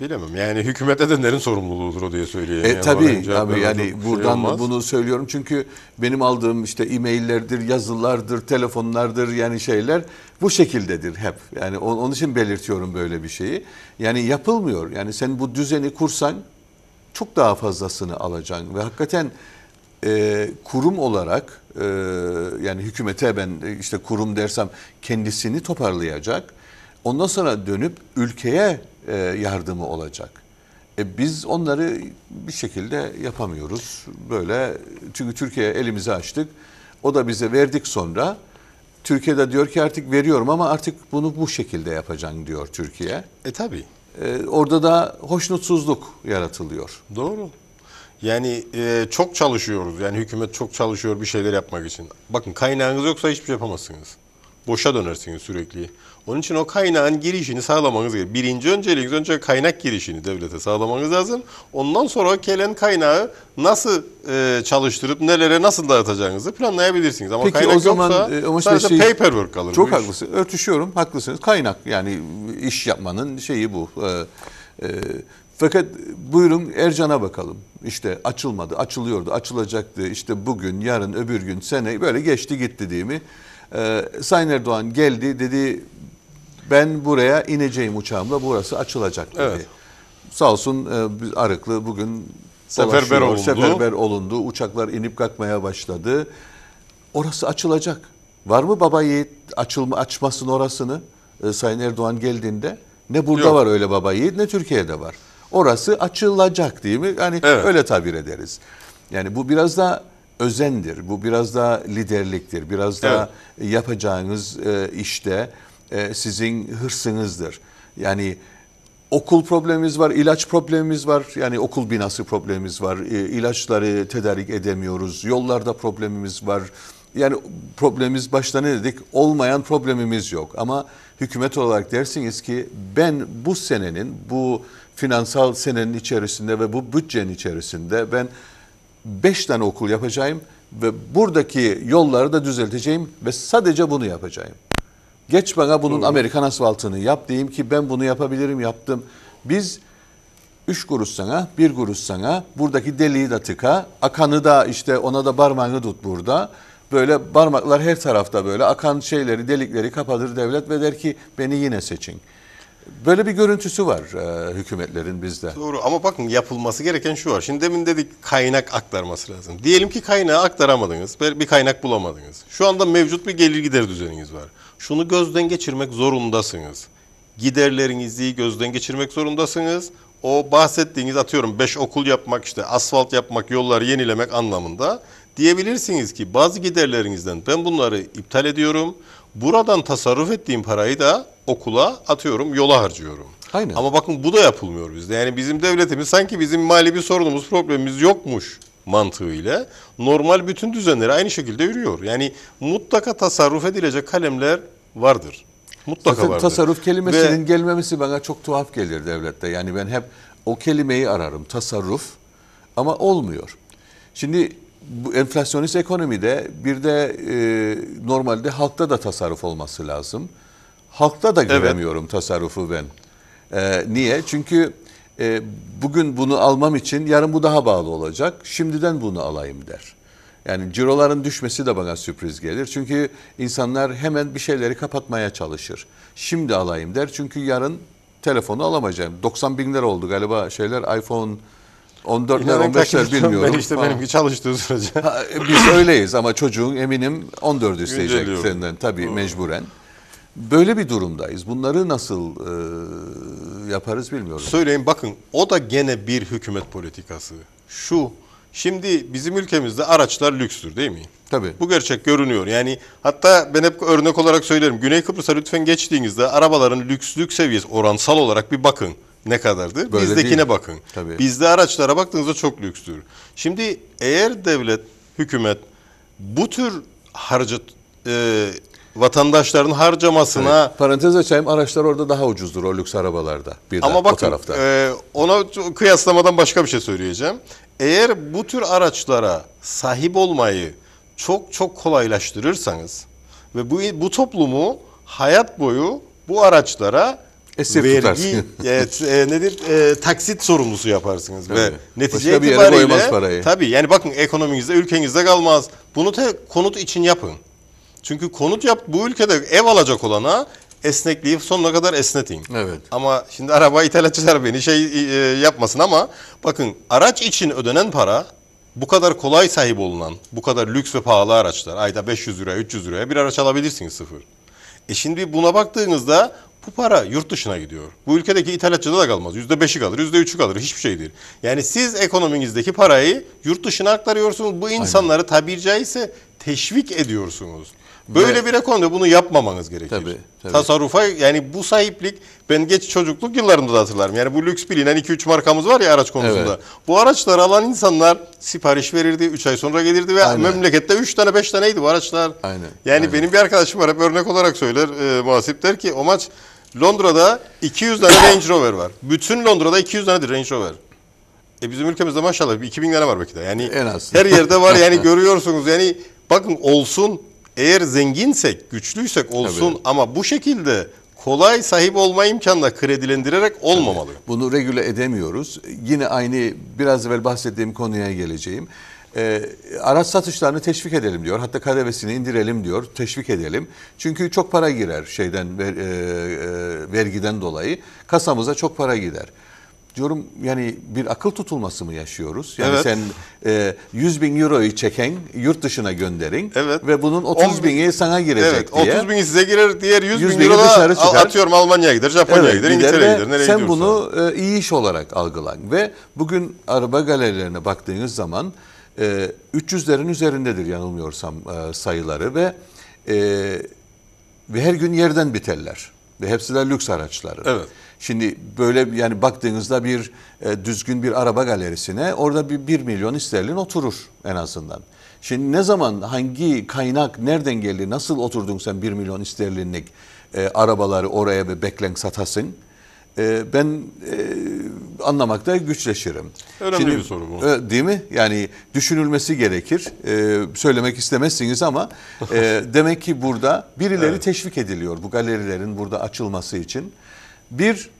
bilemem. Yani hükümet edenlerin sorumluluğudur o diye söyleyeyim. E, yani tabii tabii yani şey buradan şey bunu söylüyorum. Çünkü benim aldığım işte e-maillerdir, yazılardır, telefonlardır yani şeyler bu şekildedir hep. Yani onun için belirtiyorum böyle bir şeyi. Yani yapılmıyor. Yani sen bu düzeni kursan çok daha fazlasını alacaksın ve hakikaten e, kurum olarak e, yani hükümete ben işte kurum dersem kendisini toparlayacak. Ondan sonra dönüp ülkeye e, yardımı olacak. E biz onları bir şekilde yapamıyoruz. Böyle çünkü Türkiye elimizi açtık. O da bize verdik sonra. Türkiye'de diyor ki artık veriyorum ama artık bunu bu şekilde yapacaksın diyor Türkiye. E tabi. E, orada da hoşnutsuzluk yaratılıyor. Doğru. Yani e, çok çalışıyoruz. Yani hükümet çok çalışıyor bir şeyler yapmak için. Bakın kaynağınız yoksa hiçbir şey yapamazsınız boşa dönersiniz sürekli. Onun için o kaynağın girişini sağlamanız gerekiyor. Birinci önceliğiniz önce kaynak girişini devlete sağlamanız lazım. Ondan sonra gelen kaynağı nasıl e, çalıştırıp nelere nasıl dağıtacağınızı planlayabilirsiniz. Ama Peki, kaynak o zaman, yoksa ama işte sadece şey, paperwork kalır. Çok haklısın. Örtüşüyorum. Haklısınız. Kaynak yani iş yapmanın şeyi bu. Ee, e, fakat buyurun Ercan'a bakalım. İşte açılmadı, açılıyordu, açılacaktı. İşte bugün, yarın, öbür gün, sene böyle geçti gitti değil mi? Ee, Sayın Erdoğan geldi dedi ben buraya ineceğim uçağımla burası açılacak dedi. Evet. Sağ olsun e, Arıklı bugün seferber olundu. seferber olundu. Uçaklar inip kalkmaya başladı. Orası açılacak. Var mı baba yiğit açılma, açmasın orasını e, Sayın Erdoğan geldiğinde? Ne burada Yok. var öyle baba yiğit ne Türkiye'de var. Orası açılacak değil mi? Yani evet. öyle tabir ederiz. Yani bu biraz da özendir. Bu biraz daha liderliktir. Biraz daha evet. yapacağınız e, işte e, sizin hırsınızdır. Yani okul problemimiz var, ilaç problemimiz var. Yani okul binası problemimiz var. E, ilaçları tedarik edemiyoruz. Yollarda problemimiz var. Yani problemimiz başta ne dedik? Olmayan problemimiz yok. Ama hükümet olarak dersiniz ki ben bu senenin, bu finansal senenin içerisinde ve bu bütçenin içerisinde ben beş tane okul yapacağım ve buradaki yolları da düzelteceğim ve sadece bunu yapacağım. Geç bana bunun Doğru. Amerikan asfaltını yap diyeyim ki ben bunu yapabilirim yaptım. Biz üç kuruş sana, bir kuruş sana, buradaki deliği de tıka, akanı da işte ona da parmağını tut burada. Böyle parmaklar her tarafta böyle akan şeyleri, delikleri kapatır devlet ve der ki beni yine seçin. Böyle bir görüntüsü var e, hükümetlerin bizde. Doğru ama bakın yapılması gereken şu var. Şimdi demin dedik kaynak aktarması lazım. Diyelim ki kaynağı aktaramadınız, bir kaynak bulamadınız. Şu anda mevcut bir gelir gider düzeniniz var. Şunu gözden geçirmek zorundasınız. Giderlerinizi gözden geçirmek zorundasınız. O bahsettiğiniz atıyorum 5 okul yapmak işte asfalt yapmak, yollar yenilemek anlamında diyebilirsiniz ki bazı giderlerinizden ben bunları iptal ediyorum. Buradan tasarruf ettiğim parayı da okula atıyorum yola harcıyorum. Aynen. Ama bakın bu da yapılmıyor bizde. Yani bizim devletimiz sanki bizim mali bir sorunumuz, problemimiz yokmuş mantığıyla normal bütün düzenleri aynı şekilde yürüyor. Yani mutlaka tasarruf edilecek kalemler vardır. Mutlaka Zaten vardır. tasarruf kelimesinin Ve, gelmemesi bana çok tuhaf gelir devlette. Yani ben hep o kelimeyi ararım tasarruf ama olmuyor. Şimdi bu enflasyonist ekonomide bir de e, normalde halkta da tasarruf olması lazım halkta da göremiyorum evet. tasarrufu ben. Ee, niye? Çünkü e, bugün bunu almam için yarın bu daha bağlı olacak. Şimdiden bunu alayım der. Yani ciroların düşmesi de bana sürpriz gelir. Çünkü insanlar hemen bir şeyleri kapatmaya çalışır. Şimdi alayım der. Çünkü yarın telefonu alamayacağım. 90 binler oldu galiba şeyler iPhone 14'ler 15'ler bilmiyorum. Ben işte falan. benimki çalıştığı sürece. Ha, e, biz [LAUGHS] öyleyiz ama çocuğun eminim 14 isteyecek senden tabii mecburen. Böyle bir durumdayız. Bunları nasıl e, yaparız bilmiyorum. Söyleyin bakın o da gene bir hükümet politikası. Şu şimdi bizim ülkemizde araçlar lükstür değil mi? Tabii. Bu gerçek görünüyor. Yani hatta ben hep örnek olarak söylerim. Güney Kıbrıs'a lütfen geçtiğinizde arabaların lükslük seviyesi oransal olarak bir bakın ne kadardı? Böyle Bizdekine değil. bakın. Tabii. Bizde araçlara baktığınızda çok lükstür. Şimdi eğer devlet, hükümet bu tür harcı e, vatandaşların harcamasına... Evet. Parantez açayım araçlar orada daha ucuzdur o lüks arabalarda. Bir Ama de, bakın tarafta. E, ona kıyaslamadan başka bir şey söyleyeceğim. Eğer bu tür araçlara sahip olmayı çok çok kolaylaştırırsanız ve bu, bu toplumu hayat boyu bu araçlara Esir vergi [LAUGHS] evet, e, nedir e, taksit sorumlusu yaparsınız ve netice Başka itibariyle bir yere parayı. tabii yani bakın ekonominizde ülkenizde kalmaz. Bunu te, konut için yapın. Çünkü konut yap bu ülkede ev alacak olana esnekliği sonuna kadar esneteyim. Evet. Ama şimdi araba ithalatçılar beni şey e, yapmasın ama bakın araç için ödenen para bu kadar kolay sahip olunan, bu kadar lüks ve pahalı araçlar ayda 500 liraya 300 liraya bir araç alabilirsiniz sıfır. E şimdi buna baktığınızda bu para yurt dışına gidiyor. Bu ülkedeki ithalatçıda da kalmaz. Yüzde beşi kalır, yüzde üçü kalır. Hiçbir şey değil. Yani siz ekonominizdeki parayı yurt dışına aktarıyorsunuz. Bu insanları tabiri caizse teşvik ediyorsunuz. Böyle Ve, bir ekonomide bunu yapmamanız gerekir. Tabii, tabii. Tasarrufa yani bu sahiplik ben geç çocukluk yıllarımda da hatırlarım. Yani bu lüks bilinen 2-3 markamız var ya araç konusunda. Evet. Bu araçları alan insanlar sipariş verirdi, 3 ay sonra gelirdi ve Aynen. memlekette 3 tane 5 taneydi bu araçlar. Aynen. Yani Aynen. benim bir arkadaşım var hep örnek olarak söyler e, muhasip der ki o maç Londra'da 200 tane Range Rover var. Bütün Londra'da 200 tane Range Rover. E bizim ülkemizde maşallah 2000 tane var belki de. Yani en az. her yerde var yani [LAUGHS] görüyorsunuz yani bakın olsun eğer zenginsek, güçlüysek olsun Tabii. ama bu şekilde kolay sahip olma imkanına kredilendirerek olmamalı. Tabii. Bunu regüle edemiyoruz. Yine aynı biraz evvel bahsettiğim konuya geleceğim. E, araç satışlarını teşvik edelim diyor. Hatta KDV'sini indirelim diyor. Teşvik edelim. Çünkü çok para girer şeyden ver, e, e, vergiden dolayı. Kasamıza çok para gider diyorum yani bir akıl tutulması mı yaşıyoruz? Yani evet. sen e, 100 bin euroyu çeken yurt dışına gönderin evet. ve bunun 30 bin, bini sana girecek evet, diye. 30 bin size girer diğer 100, 100 bin, bin euro dışarı atıyorum Almanya'ya gider, Japonya'ya evet, gider, İngiltere'ye gider. Nereye sen bunu e, iyi iş olarak algılan ve bugün araba galerilerine baktığınız zaman e, 300'lerin üzerindedir yanılmıyorsam e, sayıları ve e, ve her gün yerden biterler. Ve hepsi de lüks araçları. Evet. Şimdi böyle yani baktığınızda bir e, düzgün bir araba galerisine orada bir 1 milyon sterlin oturur en azından. Şimdi ne zaman hangi kaynak nereden geldi nasıl oturdun sen 1 milyon sterlinlik e, arabaları oraya bir beklenk satasın? E, ben e, anlamakta güçleşirim. Önemli Şimdi, bir soru bu. değil mi? Yani düşünülmesi gerekir. E, söylemek istemezsiniz ama e, [LAUGHS] demek ki burada birileri evet. teşvik ediliyor bu galerilerin burada açılması için. Bir,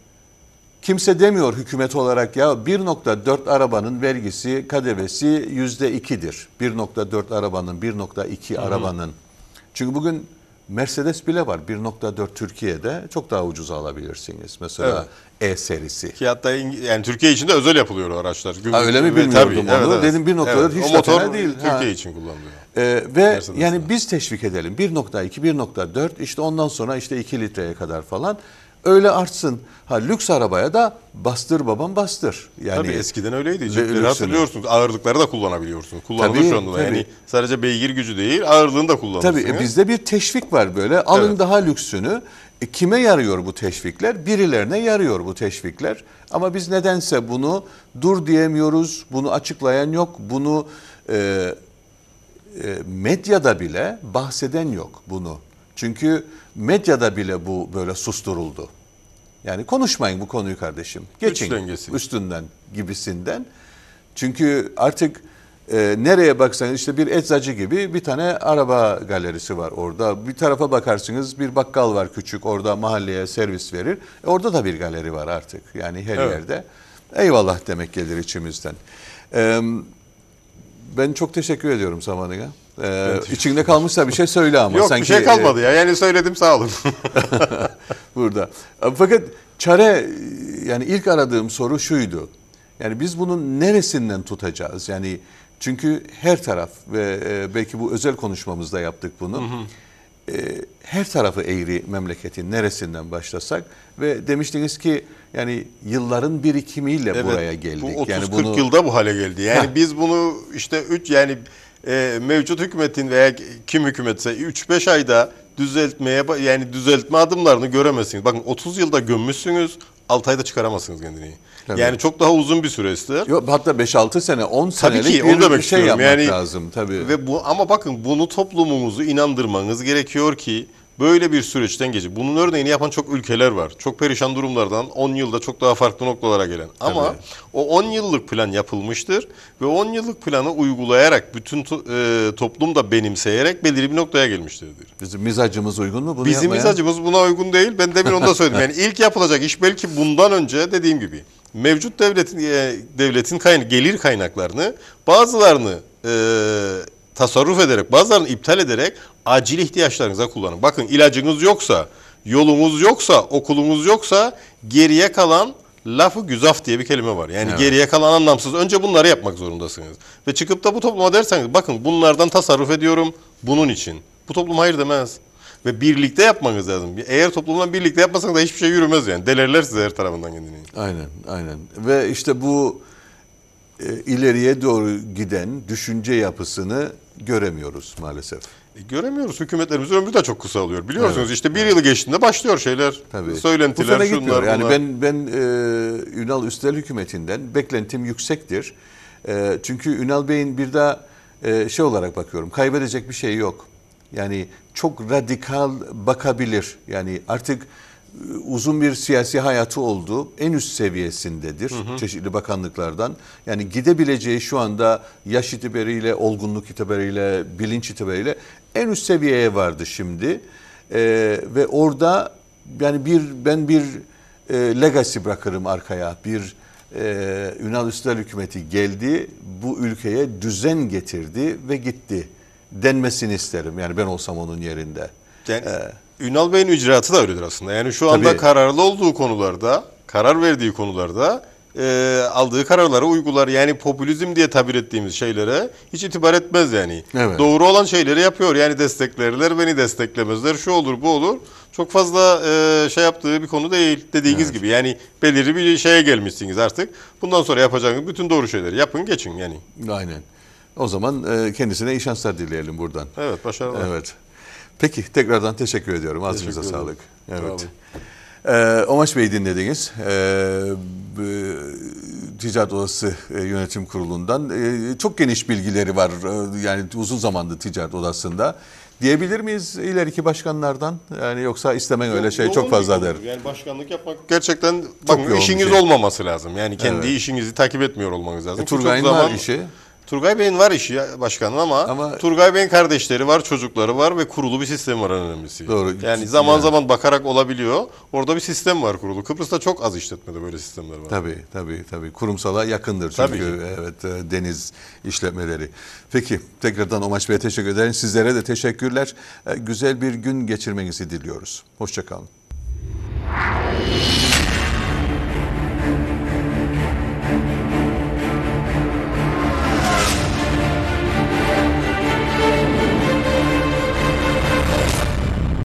kimse demiyor hükümet olarak ya 1.4 arabanın vergisi, KDV'si %2'dir. 1.4 arabanın, 1.2 arabanın. Çünkü bugün Mercedes bile var 1.4 Türkiye'de çok daha ucuza alabilirsiniz. Mesela evet. E serisi. Ki yani Türkiye için de özel yapılıyor o araçlar. ha, öyle mi bilmiyordum tabii, onu. Evet, Dedim 1.4 evet. hiç o motor değil. Türkiye ha. için kullanılıyor. Ee, ve yani biz teşvik edelim 1.2 1.4 işte ondan sonra işte 2 litreye kadar falan öyle artsın. Ha lüks arabaya da bastır babam bastır. Yani tabii eskiden öyleydi. Cipleri hatırlıyorsunuz. Ağırlıkları da kullanabiliyorsunuz. Kullanılıyor tabii, şu anda. Tabii. Yani sadece beygir gücü değil ağırlığını da kullanıyorsunuz. Tabii e, bizde bir teşvik var böyle. Alın evet. daha lüksünü. E, kime yarıyor bu teşvikler? Birilerine yarıyor bu teşvikler. Ama biz nedense bunu dur diyemiyoruz. Bunu açıklayan yok. Bunu e, e, medyada bile bahseden yok bunu. Çünkü medyada bile bu böyle susturuldu. Yani konuşmayın bu konuyu kardeşim. Geçin üstünden gibisinden. Çünkü artık e, nereye baksanız işte bir eczacı gibi bir tane araba galerisi var orada. Bir tarafa bakarsınız bir bakkal var küçük orada mahalleye servis verir. E, orada da bir galeri var artık yani her evet. yerde. Eyvallah demek gelir içimizden. E, ben çok teşekkür ediyorum zamanına. Ee, evet. içinde kalmışsa bir şey söyle ama. Yok Sanki, bir şey e, kalmadı ya. Yani söyledim sağ olun. [LAUGHS] [LAUGHS] Burada. E, fakat çare yani ilk aradığım soru şuydu. Yani biz bunun neresinden tutacağız? Yani çünkü her taraf ve e, belki bu özel konuşmamızda yaptık bunu. Hı hı. her tarafı eğri memleketin neresinden başlasak ve demiştiniz ki yani yılların birikimiyle evet, buraya geldik. Bu 30 yani bunu... 40 yılda bu hale geldi. Yani biz bunu işte 3 yani e, mevcut hükümetin veya kim hükümetse 3-5 ayda düzeltmeye yani düzeltme adımlarını göremezsiniz. Bakın 30 yılda gömmüşsünüz. 6 ayda çıkaramazsınız kendini. Tabii. Yani çok daha uzun bir süre Yok hatta 5-6 sene 10 senelik tabii ki, bir, demek bir şey yapmak yani, lazım tabii. Ve bu ama bakın bunu toplumumuzu inandırmanız gerekiyor ki böyle bir süreçten geçip bunun örneğini yapan çok ülkeler var. Çok perişan durumlardan 10 yılda çok daha farklı noktalara gelen. Ama Tabii. o 10 yıllık plan yapılmıştır ve 10 yıllık planı uygulayarak bütün to e, toplum da benimseyerek belirli bir noktaya gelmiştir. diyor. Bizim mizacımız uygun mu bunu Bizim yapmaya? mizacımız buna uygun değil. Ben demin onu da söyledim. Yani ilk yapılacak iş belki bundan önce dediğim gibi mevcut devletin e, devletin kayna gelir kaynaklarını bazılarını e, tasarruf ederek, bazılarını iptal ederek acil ihtiyaçlarınıza kullanın. Bakın ilacınız yoksa, yolumuz yoksa, okulumuz yoksa geriye kalan lafı güzaf diye bir kelime var. Yani evet. geriye kalan anlamsız. Önce bunları yapmak zorundasınız. Ve çıkıp da bu topluma derseniz bakın bunlardan tasarruf ediyorum bunun için. Bu toplum hayır demez. Ve birlikte yapmanız lazım. Eğer toplumdan birlikte yapmasanız da hiçbir şey yürümez yani. Delerler size her tarafından kendini. Aynen, aynen. Ve işte bu e, ileriye doğru giden düşünce yapısını göremiyoruz maalesef. E, göremiyoruz. Hükümetlerimiz ömrü de çok kısa alıyor. Biliyorsunuz evet. işte bir evet. yılı geçtiğinde başlıyor şeyler. Tabii. Söylentiler, Bu şunlar, gitmiyor. Yani ben ben e, Ünal Üstel hükümetinden beklentim yüksektir. E, çünkü Ünal Bey'in bir daha e, şey olarak bakıyorum. Kaybedecek bir şey yok. Yani çok radikal bakabilir. Yani artık e, uzun bir siyasi hayatı olduğu En üst seviyesindedir hı hı. çeşitli bakanlıklardan. Yani gidebileceği şu anda yaş itibariyle, olgunluk itibariyle, bilinç itibariyle en üst seviyeye vardı şimdi. Ee, ve orada yani bir ben bir e, legacy bırakırım arkaya. Bir e, Ünal Üstel hükümeti geldi, bu ülkeye düzen getirdi ve gitti denmesini isterim. Yani ben olsam onun yerinde. Den, ee, Ünal Bey'in icraatı da öyledir aslında. Yani şu anda Tabii. kararlı olduğu konularda, karar verdiği konularda e, aldığı kararları uygular. Yani popülizm diye tabir ettiğimiz şeylere hiç itibar etmez yani. Evet. Doğru olan şeyleri yapıyor. Yani desteklerler, beni desteklemezler, şu olur, bu olur. Çok fazla e, şey yaptığı bir konu değil dediğiniz evet. gibi. Yani belirli bir şeye gelmişsiniz artık. Bundan sonra yapacağınız bütün doğru şeyleri yapın, geçin yani. Aynen. O zaman e, kendisine iyi şanslar dileyelim buradan. Evet, başarılar. Evet. Peki tekrardan teşekkür ediyorum. Ağzınıza sağlık. Evet. Ee, Omaç Bey'i dinlediniz. Ee, e, Ticaret Odası e, Yönetim Kurulu'ndan. Ee, çok geniş bilgileri var. E, yani uzun zamandır Ticaret Odası'nda. Diyebilir miyiz ileriki başkanlardan? Yani yoksa istemem öyle şey çok fazla der. Yani başkanlık yapmak gerçekten çok bakın, işiniz şey. olmaması lazım. Yani kendi evet. işinizi takip etmiyor olmanız lazım. E, Turgay'ın var işi. Turgay Bey'in var işi ya başkanım ama, ama Turgay Bey'in kardeşleri var, çocukları var ve kurulu bir sistem var en önemlisi. Doğru. Yani zaman yani. zaman bakarak olabiliyor. Orada bir sistem var kurulu. Kıbrıs'ta çok az işletmede böyle sistemler var. Tabii tabii tabii. Kurumsala yakındır çünkü tabii evet e, deniz işletmeleri. Peki tekrardan Omaç Bey'e teşekkür ederim. Sizlere de teşekkürler. E, güzel bir gün geçirmenizi diliyoruz. Hoşçakalın.